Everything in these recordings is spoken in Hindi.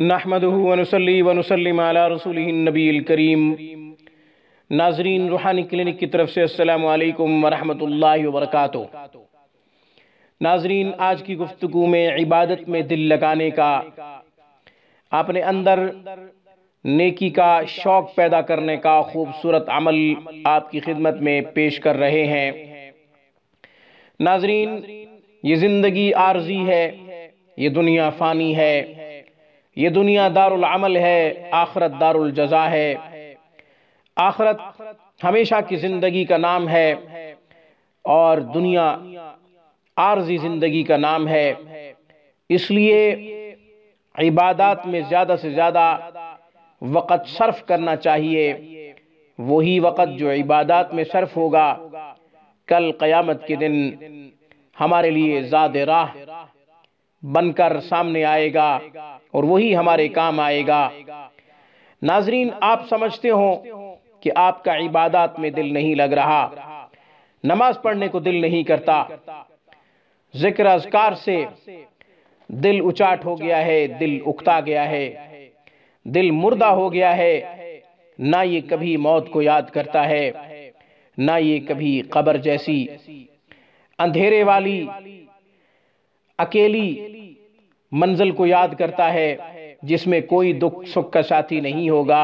नहमदनसली वनसलम रसूल नबील करीम नाजरीन रूहानी क्लिनिक की तरफ से असलकम वरहमल वर्क नाजरीन आज की गुफ्तु में इबादत में दिल लगाने का आपने अंदर नेकी का शौक़ पैदा करने का खूबसूरत अमल आपकी खिदमत में पेश कर रहे हैं नाजरीन ये ज़िंदगी आर्जी है ये दुनिया फ़ानी है ये दुनिया दारुल अमल है आखरत दारुल जजा है आखरत हमेशा की ज़िंदगी का नाम है और दुनिया आर्जी ज़िंदगी का नाम है इसलिए इबादत में ज़्यादा से ज़्यादा वक़्त सर्फ करना चाहिए वही वक़्त जो इबादत में सर्फ होगा कल क़यामत के दिन हमारे लिए ज़्यादा राह बनकर सामने आएगा और वही हमारे काम आएगा नाजरीन आप समझते हो कि आपका इबादत में दिल नहीं लग रहा नमाज पढ़ने को दिल नहीं करता जिक्र अजकार से दिल उचाट हो गया है दिल उकता गया है दिल मुर्दा हो गया है ना ये कभी मौत को याद करता है ना ये कभी कब्र जैसी अंधेरे वाली अकेली मंजिल को याद करता है जिसमें कोई दुख सुख का साथी नहीं होगा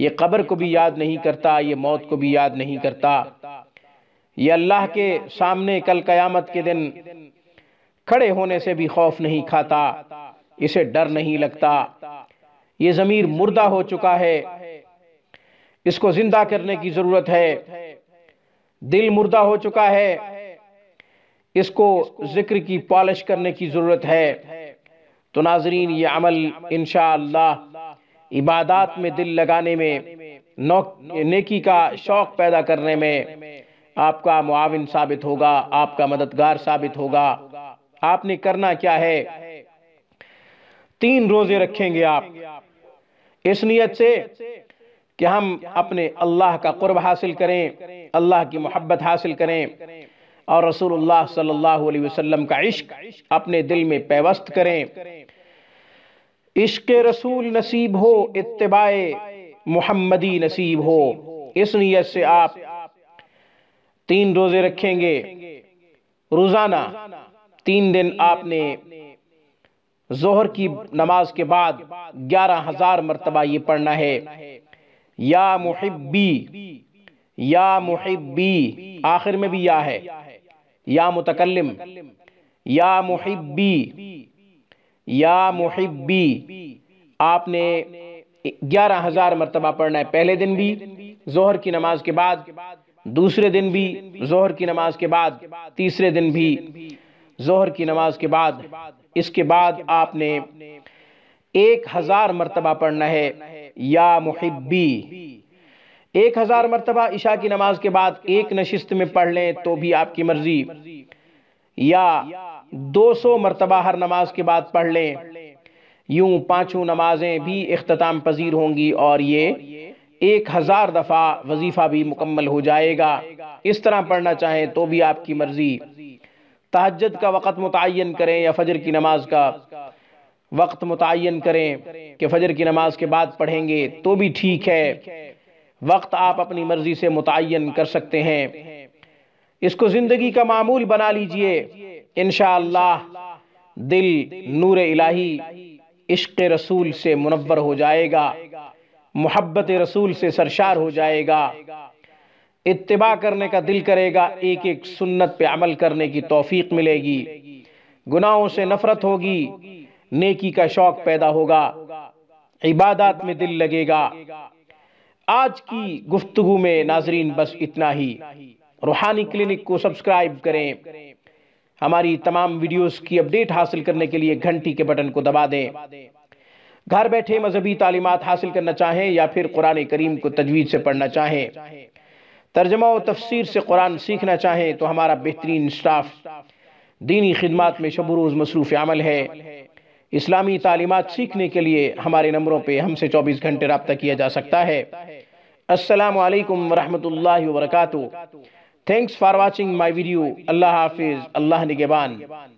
ये कब्र को भी याद नहीं करता ये मौत को भी याद नहीं करता ये अल्लाह के सामने कल क़यामत के दिन खड़े होने से भी खौफ नहीं खाता इसे डर नहीं लगता ये ज़मीर मुर्दा हो चुका है इसको ज़िंदा करने की ज़रूरत है दिल मुर्दा हो चुका है इसको जिक्र की पॉलिश करने की ज़रूरत है तो नाजरीन ये अमल इन इबादत में दिल लगाने में नेकी का शौक़ पैदा करने में आपका मुआवन साबित होगा आपका मददगार साबित होगा आपने करना क्या है तीन रोज़े रखेंगे आप इस नीयत से कि हम अपने अल्लाह का कुर्ब हासिल करें अल्लाह की मोहब्बत हासिल करें और रसूलुल्लाह सल्लल्लाहु अलैहि वसल्लम का इश्क अपने दिल में पेवस्त करें इश्क रसूल नसीब हो इत्तबाए मुहम्मदी नसीब हो इस नीयत से आप तीन रोज़े रखेंगे रोज़ाना तीन दिन आपने जोहर की नमाज के बाद ग्यारह हज़ार मरतबा ये पढ़ना है या मुहिबी या मुहिबी आखिर में भी या है या मुतकलम या मुहिब्बी या मुहिब्बी आपने ग्यारह हज़ार मरतबा पढ़ना है पहले दिन भी जोहर की नमाज के बाद दूसरे दिन भी जोहर की नमाज के बाद तीसरे दिन भी जोहर की नमाज के बाद इसके बाद आपने एक हज़ार मरतबा पढ़ना है या मुहिब्बी एक हज़ार मरतबा ईशा की नमाज के बाद एक नशिस्त में पढ़ लें तो भी आपकी मर्जी या 200 मरतबा हर नमाज के बाद पढ़ लें यूं पांचों नमाजें भी अख्ताम पजीर होंगी और ये एक हज़ार दफ़ा वजीफ़ा भी मुकम्मल हो जाएगा इस तरह पढ़ना चाहें तो भी आपकी मर्ज़ी तहजद का वक़्त मुतन करें या फजर की नमाज का वक्त मुतन करें कि फजर की नमाज के बाद पढ़ेंगे तो भी ठीक है वक्त आप अपनी मर्ज़ी से मुतन कर सकते हैं इसको ज़िंदगी का मामूल बना लीजिए इन दिल नूर इलाही इश्क रसूल से मुनवर हो जाएगा मोहब्बत रसूल से सरशार हो जाएगा इतबा करने का दिल करेगा एक एक सुन्नत पे अमल करने की तोफीक मिलेगी गुनाहों से नफरत होगी नेकी का शौक़ पैदा होगा इबादत में दिल लगेगा आज की गुफ्तगु में नाजरीन बस इतना ही रूहानी क्लिनिक को सब्सक्राइब करें हमारी तमाम वीडियोस की अपडेट हासिल करने के लिए घंटी के बटन को दबा दें घर बैठे मजहबी तालीमत हासिल करना चाहें या फिर कुरान करीम को तजवीज़ से पढ़ना चाहें तर्जमा और तफसीर से कुरान सीखना चाहें तो हमारा बेहतरीन स्टाफ दीनी खिदमत में शबरोज़ मसरूफ़ अमल है इस्लामी तालीमत सीखने के लिए हमारे नंबरों पर हमसे चौबीस घंटे रबता किया जा सकता है असलकम वरहमल वर्का thanks for watching my video अल्लाह हाफिज़ अल्लाह निगेबान